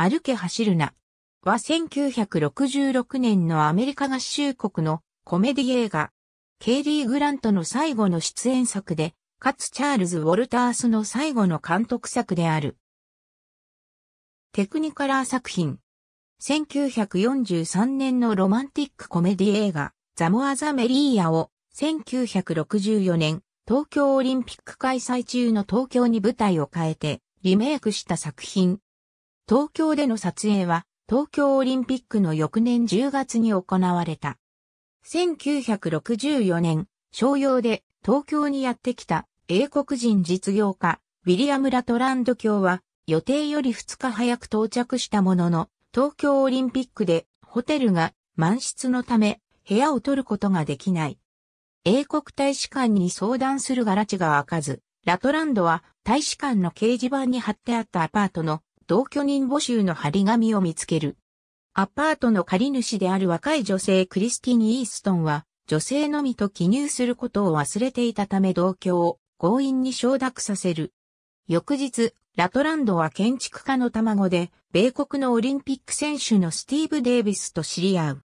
歩け走るな。は1966年のアメリカ合衆国のコメディ映画。ケイリー・グラントの最後の出演作で、かつチャールズ・ウォルタースの最後の監督作である。テクニカラー作品。1943年のロマンティックコメディ映画、ザ・モア・ザ・メリーアを、1964年、東京オリンピック開催中の東京に舞台を変えて、リメイクした作品、東京での撮影は、東京オリンピックの翌年10月に行われた。1964年、商用で東京にやってきた英国人実業家、ウィリアム・ラトランド卿は、予定より2日早く到着したものの、東京オリンピックでホテルが満室のため部屋を取ることができない。英国大使館に相談するガラチが開かず、ラトランドは大使館の掲示板に貼ってあったアパートの同居人募集の張り紙を見つける。アパートの借り主である若い女性クリスティン・イーストンは、女性のみと記入することを忘れていたため同居を強引に承諾させる。翌日、ラトランドは建築家の卵で、米国のオリンピック選手のスティーブ・デイビスと知り合う。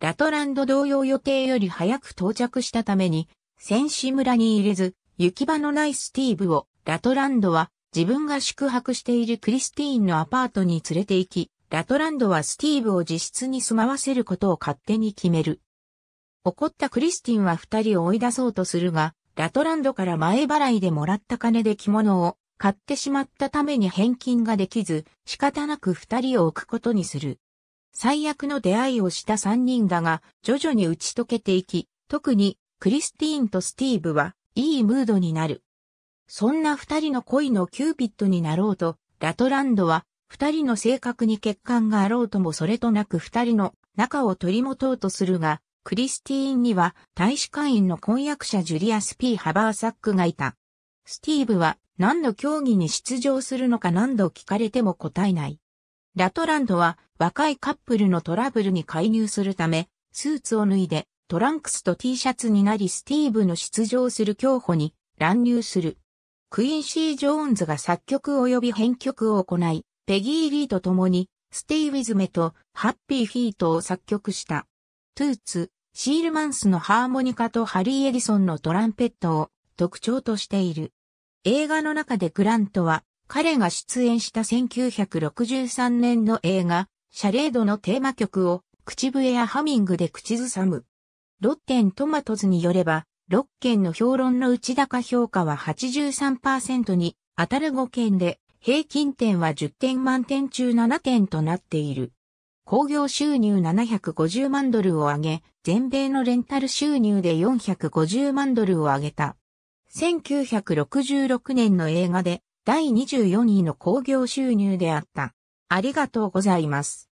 ラトランド同様予定より早く到着したために、選手村に入れず、行き場のないスティーブを、ラトランドは自分が宿泊しているクリスティーンのアパートに連れて行き、ラトランドはスティーブを自室に住まわせることを勝手に決める。怒ったクリスティンは二人を追い出そうとするが、ラトランドから前払いでもらった金で着物を買ってしまったために返金ができず、仕方なく二人を置くことにする。最悪の出会いをした三人だが、徐々に打ち解けていき、特にクリスティーンとスティーブはいいムードになる。そんな二人の恋のキューピッドになろうと、ラトランドは、二人の性格に欠陥があろうともそれとなく二人の仲を取り持とうとするが、クリスティーンには大使館員の婚約者ジュリアス・ピー・ハバーサックがいた。スティーブは何の競技に出場するのか何度聞かれても答えない。ラトランドは若いカップルのトラブルに介入するため、スーツを脱いでトランクスと T シャツになりスティーブの出場する競歩に乱入する。クインシー・ジョーンズが作曲及び編曲を行い、ペギー・リーと共に、ステイ・ウィズ・メとハッピー・フィートを作曲した。トゥーツ、シールマンスのハーモニカとハリー・エリソンのトランペットを特徴としている。映画の中でグラントは、彼が出演した1963年の映画、シャレードのテーマ曲を口笛やハミングで口ずさむ。ロッテントマトズによれば、6件の評論の内高評価は83%に当たる5件で、平均点は10点満点中7点となっている。工業収入750万ドルを上げ、全米のレンタル収入で450万ドルを上げた。1966年の映画で第24位の工業収入であった。ありがとうございます。